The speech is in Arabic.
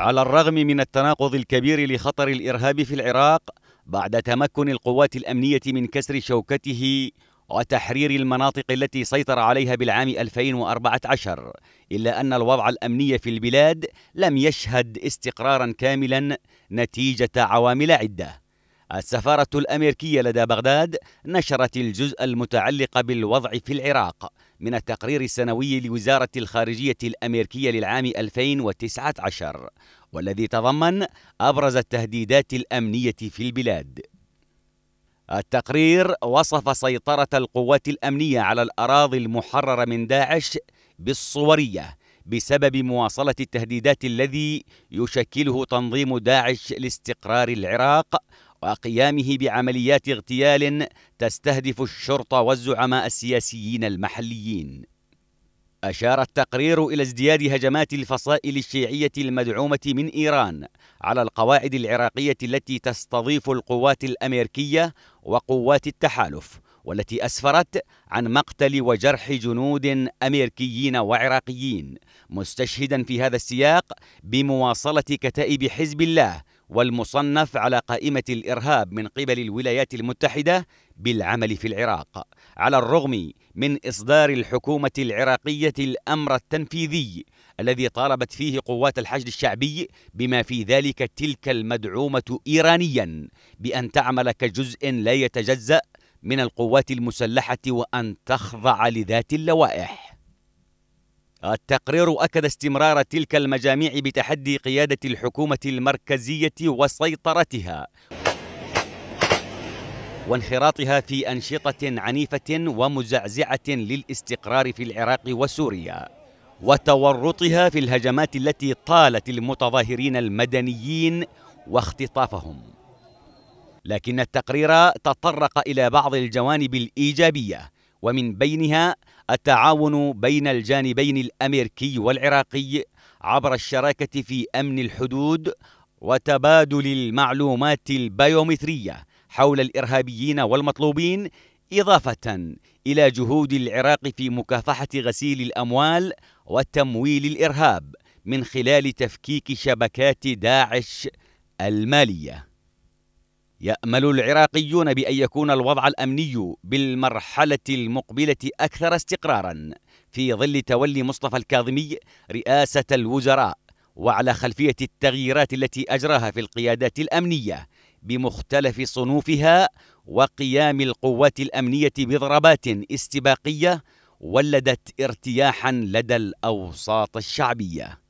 على الرغم من التناقض الكبير لخطر الإرهاب في العراق بعد تمكن القوات الأمنية من كسر شوكته وتحرير المناطق التي سيطر عليها بالعام 2014 إلا أن الوضع الأمني في البلاد لم يشهد استقرارا كاملا نتيجة عوامل عدة السفارة الأمريكية لدى بغداد نشرت الجزء المتعلق بالوضع في العراق من التقرير السنوي لوزارة الخارجية الأمريكية للعام 2019 والذي تضمن أبرز التهديدات الأمنية في البلاد. التقرير وصف سيطرة القوات الأمنية على الأراضي المحررة من داعش بالصورية بسبب مواصلة التهديدات الذي يشكله تنظيم داعش لاستقرار العراق وقيامه بعمليات اغتيال تستهدف الشرطة والزعماء السياسيين المحليين أشار التقرير إلى ازدياد هجمات الفصائل الشيعية المدعومة من إيران على القواعد العراقية التي تستضيف القوات الأمريكية وقوات التحالف والتي أسفرت عن مقتل وجرح جنود أمريكيين وعراقيين مستشهدا في هذا السياق بمواصلة كتائب حزب الله والمصنف على قائمة الإرهاب من قبل الولايات المتحدة بالعمل في العراق على الرغم من إصدار الحكومة العراقية الأمر التنفيذي الذي طالبت فيه قوات الحشد الشعبي بما في ذلك تلك المدعومة إيرانيا بأن تعمل كجزء لا يتجزأ من القوات المسلحة وأن تخضع لذات اللوائح التقرير أكد استمرار تلك المجاميع بتحدي قيادة الحكومة المركزية وسيطرتها وانخراطها في أنشطة عنيفة ومزعزعة للاستقرار في العراق وسوريا وتورطها في الهجمات التي طالت المتظاهرين المدنيين واختطافهم لكن التقرير تطرق إلى بعض الجوانب الإيجابية ومن بينها التعاون بين الجانبين الأمريكي والعراقي عبر الشراكة في أمن الحدود وتبادل المعلومات البيومترية حول الإرهابيين والمطلوبين إضافة إلى جهود العراق في مكافحة غسيل الأموال وتمويل الإرهاب من خلال تفكيك شبكات داعش الماليه يامل العراقيون بان يكون الوضع الامني بالمرحله المقبله اكثر استقرارا في ظل تولي مصطفى الكاظمي رئاسه الوزراء وعلى خلفيه التغييرات التي اجراها في القيادات الامنيه بمختلف صنوفها وقيام القوات الامنيه بضربات استباقيه ولدت ارتياحا لدى الاوساط الشعبيه